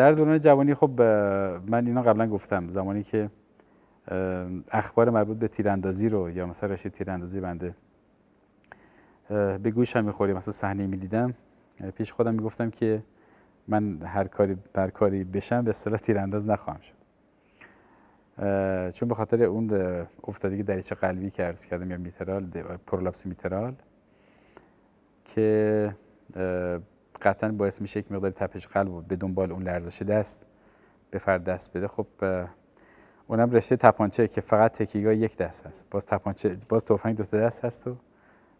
در دوران جوانی خب من اینا قبلا گفتم زمانی که اخبار مربوط به تیراندازی رو یا مثلا رشته تیراندازی بنده به گوشم میخوریم مثلا صحنه میدیدم پیش خودم میگفتم که من هر کاری بر کاری بشم به اصطلاح تیرانداز نخواهم شد چون به خاطر اون افتادگی دریچه قلبی که عرض کردم یا میترال پرولاپس میترال که قطعا باعث میشه یک مقدار تپش قلب و به دنبال اون لرزش دست به فرد دست بده خب اونم رشته تپانچه که فقط تکیگاه یک دست هست باز تپانچه باز تفنگ دو دست هست و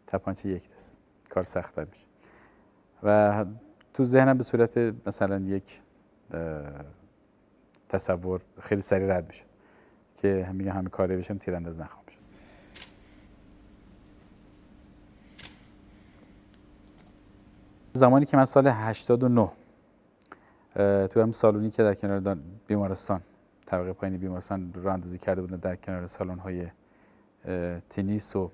تپانچه یک دست کار سخت میشه و تو ذهنم به صورت مثلا یک تصور خیلی سریع رد میشه که میگم همه کاره بشم تیرانداز نخوام زمانی که من سال 89 تو هم سالونی که در کنار بیمارستان طبقه پایین بیمارستان رو کرده بودن در کنار سالن های تنیس و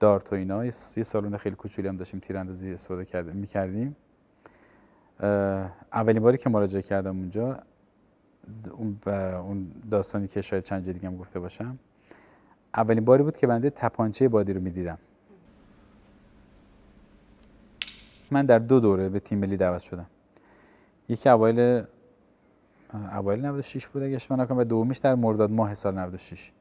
دارت و اینا یه سالون خیلی کوچولی هم داشتیم تیراندازی استفاده کرده کردیم. اولین باری که مراجعه کردم اونجا اون داستانی که شاید چند دیگه هم گفته باشم اولین باری بود که بنده تپانچه بادی رو میدیدم من در دو دوره به تیم ملی دعوت شدم یکی اوایل اوایل 96 بود اگه اشتباه نکنم و دومیش در مرداد ماه سال 96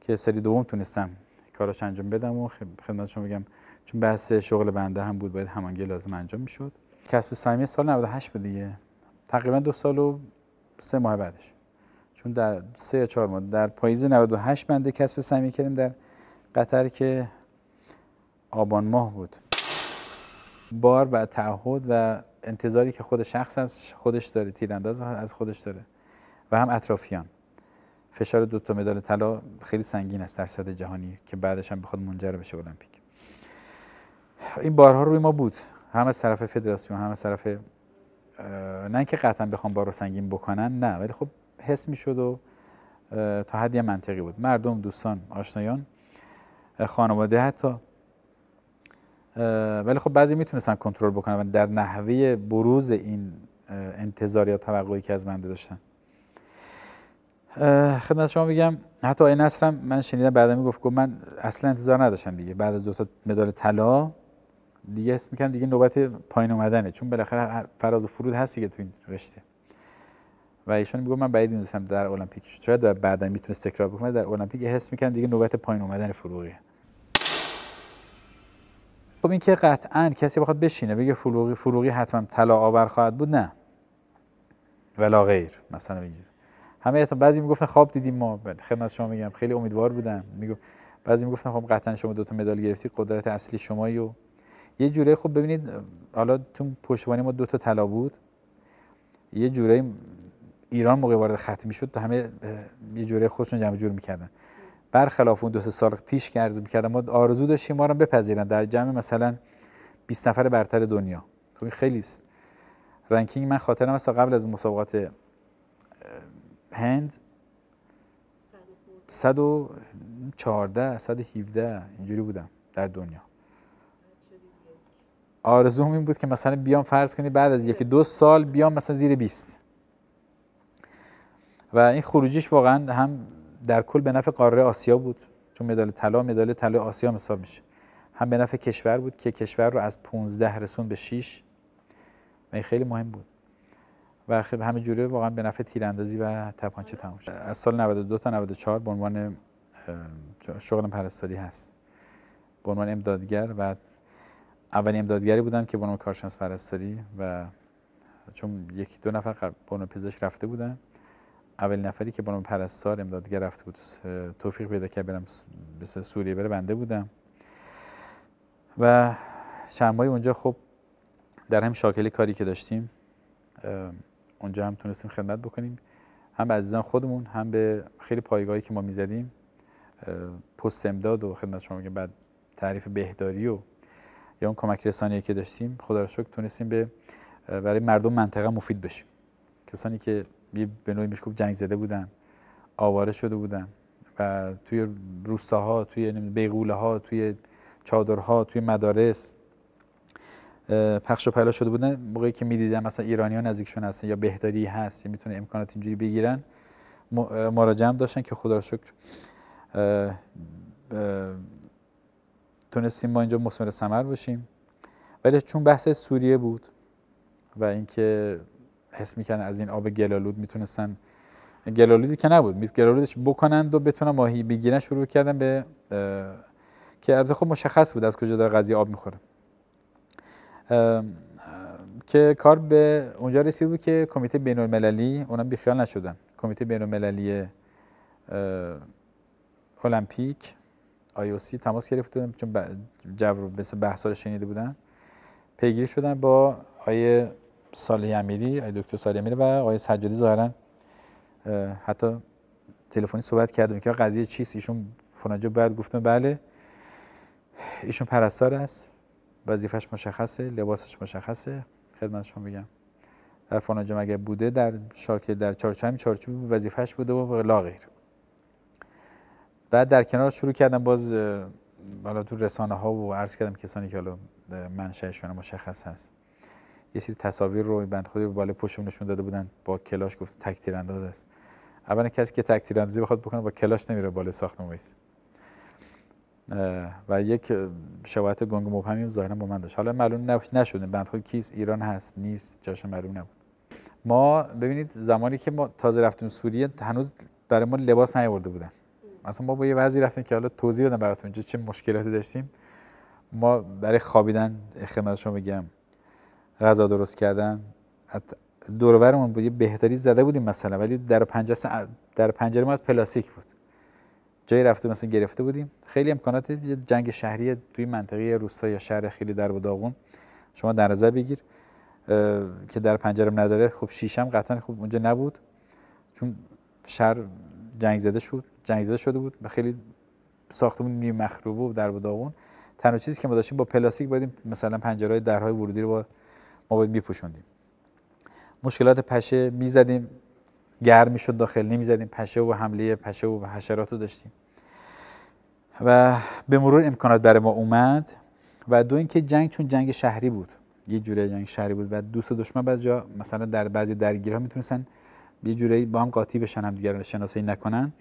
که سری دوم تونستم کاراش انجام بدم و خدمت شما بگم چون بحث شغل بنده هم بود باید همانگی لازم انجام میشد کسب سمیه سال 98 بود دیگه تقریبا دو سال و سه ماه بعدش چون در سه یا چهار ماه در پاییز 98 بنده کسب سمیه کردیم در قطر که آبان ماه بود بار و تعهد و انتظاری که خود شخص از خودش داره تیرانداز از خودش داره و هم اطرافیان فشار دو تا مدال طلا خیلی سنگین است در سطح جهانی که بعدش هم بخواد منجر بشه المپیک این بارها روی ما بود هم از طرف فدراسیون هم از طرف نه که قطعا بخوام بارو سنگین بکنن نه ولی خب حس میشد و تا حدی منطقی بود مردم دوستان آشنایان خانواده حتی ولی خب بعضی میتونستن کنترل بکنن و در نحوه بروز این انتظار یا توقعی که از بنده داشتن خدمت شما میگم حتی آقای نصرم من شنیدم بعدا میگفت گفت من اصلا انتظار نداشتم دیگه بعد از دو تا مدال طلا دیگه اسم میکنم دیگه نوبت پایین اومدنه چون بالاخره فراز و فرود هستی که تو این رشته و ایشون میگفت من بعید میدونستم در المپیک شاید بعدا میتونست تکرار بکنه در المپیک حس میکنم دیگه نوبت پایین اومدن فروغیه خب این که قطعا کسی بخواد بشینه بگه فروغی فروغی حتما طلا آور خواهد بود نه ولا غیر مثلا بگیر همه بعضی میگفتن خواب دیدیم ما بله، خدمت شما میگم خیلی امیدوار بودم میگم بعضی میگفتن خب قطعا شما دو تا مدال گرفتی قدرت اصلی شمایی و یه جوره خب ببینید حالا تو پشتبانی ما دو تا طلا بود یه جوره ایران موقع وارد شد میشد همه یه جوره خودشون جمع جور میکردن برخلاف اون دو سه سال پیش که عرض ما آرزو داشتیم ما رو بپذیرن در جمع مثلا 20 نفر برتر دنیا خب خیلی است رنکینگ من خاطرم است قبل از مسابقات هند 114 117 اینجوری بودم در دنیا آرزوم این بود که مثلا بیام فرض کنی بعد از یکی دو سال بیام مثلا زیر 20 و این خروجیش واقعا هم در کل به نفع قاره آسیا بود چون مدال طلا مدال طلا آسیا حساب میشه هم به نفع کشور بود که کشور رو از 15 رسون به 6 و خیلی مهم بود و خب همه جوره واقعا به نفع تیراندازی و تپانچه تمام شد از سال 92 تا 94 به عنوان شغل پرستاری هست به عنوان امدادگر و اولین امدادگری بودم که به عنوان کارشناس پرستاری و چون یکی دو نفر به عنوان پزشک رفته بودن اول نفری که با پرستار امدادگر رفته بود توفیق پیدا که برم مثل سوریه بره بنده بودم و شنبه اونجا خب در هم شاکلی کاری که داشتیم اونجا هم تونستیم خدمت بکنیم هم به عزیزان خودمون هم به خیلی پایگاهی که ما میزدیم پست امداد و خدمت شما بعد تعریف بهداری و یا اون کمک رسانی که داشتیم خدا را شکر تونستیم به برای مردم منطقه مفید بشیم کسانی که به نوعی میشه جنگ زده بودن آواره شده بودن و توی روستاها توی بیغوله ها توی چادرها توی مدارس پخش و پلا شده بودن موقعی که میدیدم مثلا ایرانی ها نزدیکشون هستن یا بهداری هست یا میتونه امکانات اینجوری بگیرن مراجعه داشتن که خدا شکر تونستیم ما اینجا مسمر سمر باشیم ولی چون بحث سوریه بود و اینکه حس میکنن از این آب گلالود میتونستن گلالودی که نبود گلالودش بکنند و بتونم ماهی بگیرن شروع کردن به که البته خب مشخص بود از کجا داره قضیه آب میخوره که کار به اونجا رسید بود که کمیته بین المللی اونم بیخیال نشدن کمیته بین المللی المپیک سی تماس گرفت بودن چون جبر مثل بحثا شنیده بودن پیگیری شدن با آیه سالی امیری دکتر سالی امیری و آقای سجادی ظاهرا حتی تلفنی صحبت کردم که قضیه چیست ایشون فلانجا بعد گفتم بله ایشون پرستار است وظیفش مشخصه لباسش مشخصه خدمت شما بگم در فلانجا مگه بوده در شاکل در چارچوب چارچوب وظیفش بوده و لا غیر بعد در کنار شروع کردم باز بالا تو رسانه ها و عرض کردم کسانی که حالا منشأشون مشخص هست یه سری تصاویر رو این بند خودی بالای نشون داده بودن با کلاش گفت تکتیر انداز است اولا کسی که تکتیر اندازی بخواد بکنه با کلاش نمیره بالا ساخت وایس و یک شواهد گنگ مبهمی هم ظاهرا با من داشت حالا معلوم نشده بند خود کیست ایران هست نیست جاش معلوم نبود ما ببینید زمانی که ما تازه رفتیم سوریه هنوز برای ما لباس نیاورده بودن اصلا ما با یه وضعی رفتیم که حالا توضیح بدم براتون چه مشکلاتی داشتیم ما برای خوابیدن خدمت شما بگم غذا درست کردن دورورمون بود یه بهتری زده بودیم مثلا ولی در پنجره در پنجره ما از پلاستیک بود جای رفته مثلا گرفته بودیم خیلی امکانات جنگ شهری توی منطقه روستا یا شهر خیلی در و شما در نظر بگیر که در پنجرم نداره خب شیشم قطعا خب اونجا نبود چون شهر جنگ زده شد جنگ زده شده بود خیلی ساختمون نیمه مخروبه و در تنها چیزی که ما داشتیم با پلاستیک بودیم مثلا پنجرهای درهای ورودی رو با ما باید پوشوندیم مشکلات پشه میزدیم گرم میشد داخل نمیزدیم پشه و حمله پشه و حشرات رو داشتیم و به مرور امکانات برای ما اومد و دو اینکه جنگ چون جنگ شهری بود یه جوره جنگ شهری بود و دوست و دشمن بعضی جا مثلا در بعضی درگیرها میتونستن یه جوری با هم قاطی بشن هم دیگر شناسایی نکنن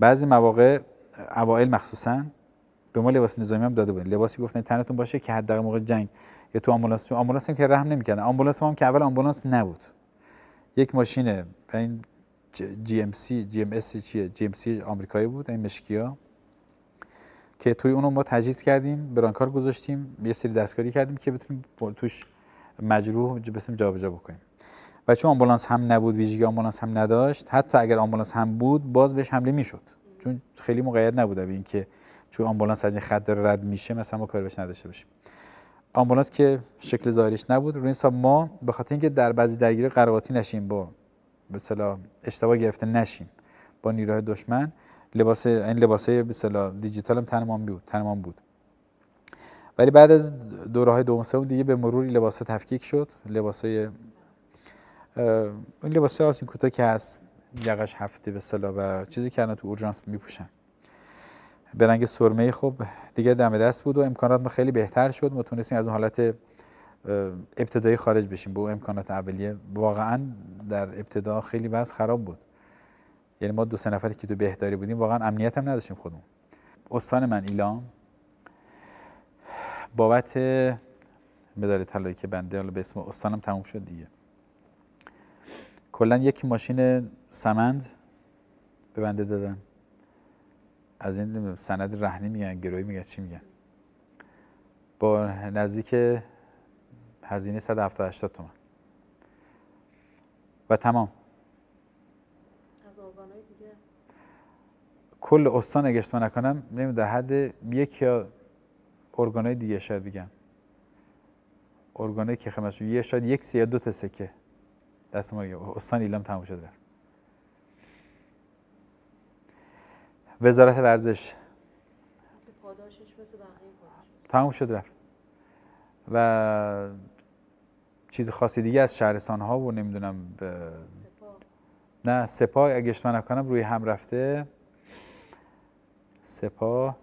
بعضی مواقع اوائل مخصوصا به ما لباس نظامی هم داده بودن لباسی گفتن تنتون باشه که حداقل موقع جنگ یا تو آمبولانس تو آمبولانس هم که رحم نمیکنه آمبولانس هم که اول آمبولانس نبود یک ماشین این جی ام سی جی ام اس جی ام سی آمریکایی بود این مشکیا که توی اونو ما تجهیز کردیم برانکار گذاشتیم یه سری دستکاری کردیم که بتونیم توش مجروح بتونیم جابجا بکنیم و چون آمبولانس هم نبود ویژگی آمبولانس هم نداشت حتی اگر آمبولانس هم بود باز بهش حمله میشد چون خیلی مقید نبوده به اینکه چون آمبولانس از این خط داره رد میشه مثلا ما کاری بهش نداشته باشیم آمبولانس که شکل ظاهریش نبود روی این ما به خاطر اینکه در بعضی درگیری قرقاتی نشیم با به اشتباه گرفته نشیم با نیروهای دشمن لباس این لباسه به اصطلاح دیجیتال هم تنمان بود تنمان بود ولی بعد از دوره های دوم سوم دیگه به مرور لباس تفکیک شد لباسای این لباس آسین کوتا که هست یقش هفته به و چیزی که الان تو اورژانس میپوشن به رنگ سرمه خب دیگه دم دست بود و امکانات ما خیلی بهتر شد ما تونستیم از اون حالت ابتدایی خارج بشیم با امکانات اولیه واقعا در ابتدا خیلی وضع خراب بود یعنی ما دو سه نفری که تو بهداری بودیم واقعا امنیت هم نداشتیم خودمون استان من ایلام بابت مدال طلایی که بنده حالا به اسم استانم تموم شد دیگه کلا یک ماشین سمند به بنده دادن از این سند رهنی میگن گروهی میگن چی میگن با نزدیک هزینه 178 تومن و تمام کل استان اگه اشتباه نکنم نمیدونم در حد یک یا ارگانای دیگه شاید بگم ارگانایی که خدمتشون یه شاید یک یا دو تا سکه دست ما استان ایلام تموم شده وزارت ورزش تموم شد رفت و چیز خاصی دیگه از شهرستان ها و نمیدونم ب... نه سپاه اگه اشتباه نکنم روی هم رفته سپاه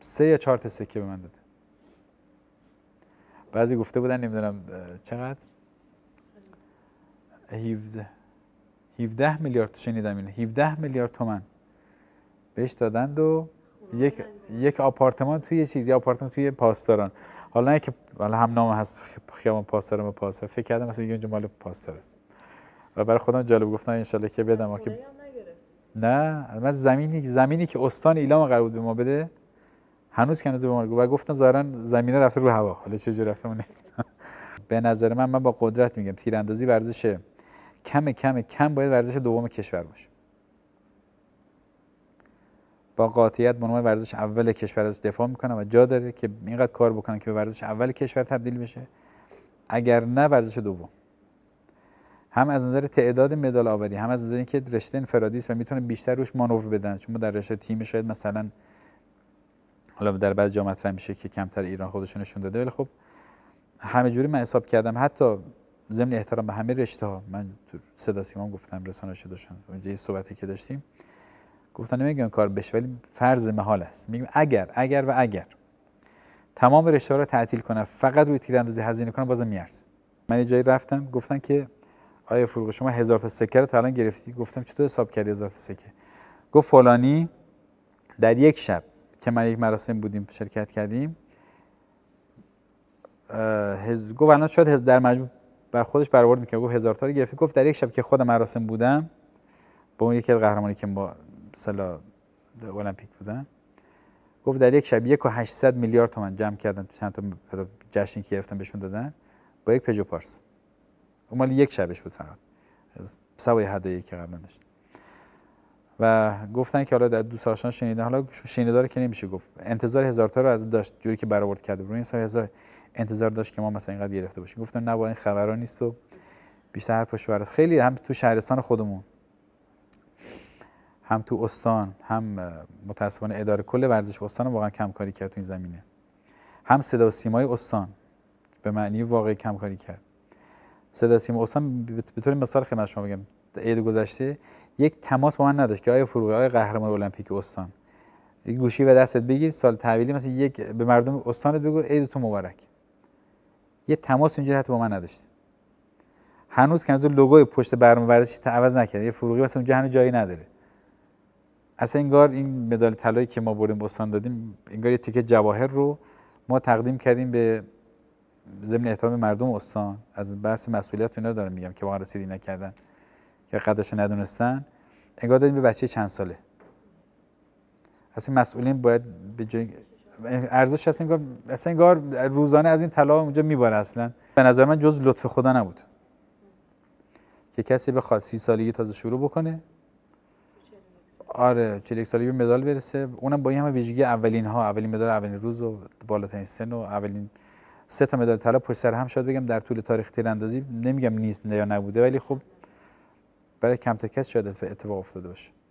سه یا چهار تا سکه به من داده بعضی گفته بودن نمیدونم چقدر 17 17 میلیارد شنیدم اینه 17 میلیارد تومن بهش دادند و یک, یک آپارتمان توی چیزی آپارتمان توی پاسداران حالا نه که حالا هم نام هست خیابان پاسداران و پاسدار فکر کردم مثلا اینجا مال پاسدار است و برای خودم جالب گفتن ان که بدم که نه من زمینی زمینی که استان ایلام قرار بود به ما بده هنوز که به ما و گفتن ظاهرا زمینه رفته رو هوا حالا چه جوری رفته به نظر من من با قدرت میگم تیراندازی ورزش کم کم کم باید ورزش دوم کشور باشه با قاطعیت به ورزش اول کشور از دفاع میکنه و جا داره که اینقدر کار بکنن که به ورزش اول کشور تبدیل بشه اگر نه ورزش دوم هم از نظر تعداد مدال آوری هم از نظر اینکه رشته انفرادی است و میتونه بیشتر روش مانور بدن چون ما در رشته تیم شاید مثلا حالا در بعض جا مطرح میشه که کمتر ایران خودشون نشون داده ولی خب همه جوری من حساب کردم حتی ضمن احترام به همه رشته ها من تو صدا گفتم رسانه شده اونجا صحبتی که داشتیم گفتن نمیگم کار بشه ولی فرض محال است میگم اگر اگر و اگر تمام رشته رو تعطیل کنم فقط روی تیراندازی هزینه کنن بازم میارزه من یه جایی رفتم گفتن که آیا فروغ شما هزار تا سکه رو تا الان گرفتی گفتم چطور حساب کردی هزار تا سکه گفت فلانی در یک شب که من یک مراسم بودیم شرکت کردیم هز... گفت الان شاید هز... در مجموع بر خودش برآورد میکنه گفت هزار تا رو گرفتی گفت در یک شب که خود مراسم بودم با اون یکی قهرمانی که با سلا المپیک بودن گفت در یک شب یک و 800 میلیارد تومن جمع کردن چند تا جشنی که گرفتن بهشون دادن با یک پژو پارس اومال یک شبش بود فقط سوای که قبلا داشت و گفتن که حالا در دو سالشان شنیدن حالا داره که نمیشه گفت انتظار هزار تا رو از داشت جوری که برآورد کرده بود این سال هزار انتظار داشت که ما مثلا اینقدر گرفته باشیم گفتن نه با این خبرها نیست و بیشتر حرف خیلی هم تو شهرستان خودمون هم تو استان هم متاسفانه اداره کل ورزش استان واقعا کمکاری کرد تو این زمینه هم صدا و سیمای استان به معنی واقعی کمکاری کرد صدا سیما استان به طور مثال خدمت شما بگم عید گذشته یک تماس با من نداشت که آیا فروغی آیا قهرمان المپیک استان یک گوشی به دستت بگیر سال تحویلی مثلا یک به مردم استان بگو تو مبارک یه تماس اینجوری حتی با من نداشت هنوز که هنوز لوگوی پشت برنامه ورزشی تعوض نکرده یه فروغی مثلا اونجا هنوز جایی نداره اصلا انگار این مدال طلایی که ما بریم استان دادیم انگار یه تیکه جواهر رو ما تقدیم کردیم به ضمن احترام مردم استان از بحث مسئولیت اینا دارم میگم که واقعا رسیدی نکردن که قدرش ندونستن انگار دادیم به بچه چند ساله اصلا مسئولین باید به جای ارزش انگار اصلا روزانه از این طلا اونجا میباره اصلا به نظر من جز لطف خدا نبود که کسی بخواد سی سالگی تازه شروع بکنه آره چلیک سالگی مدال برسه اونم با این همه ویژگی اولین ها اولین مدال اولین روز و بالاترین سن و اولین سه تا مدال طلا پشت سر هم شاید بگم در طول تاریخ تیراندازی نمیگم نیست یا نبوده ولی خب برای کمتر کس شاید اتفاق افتاده باشه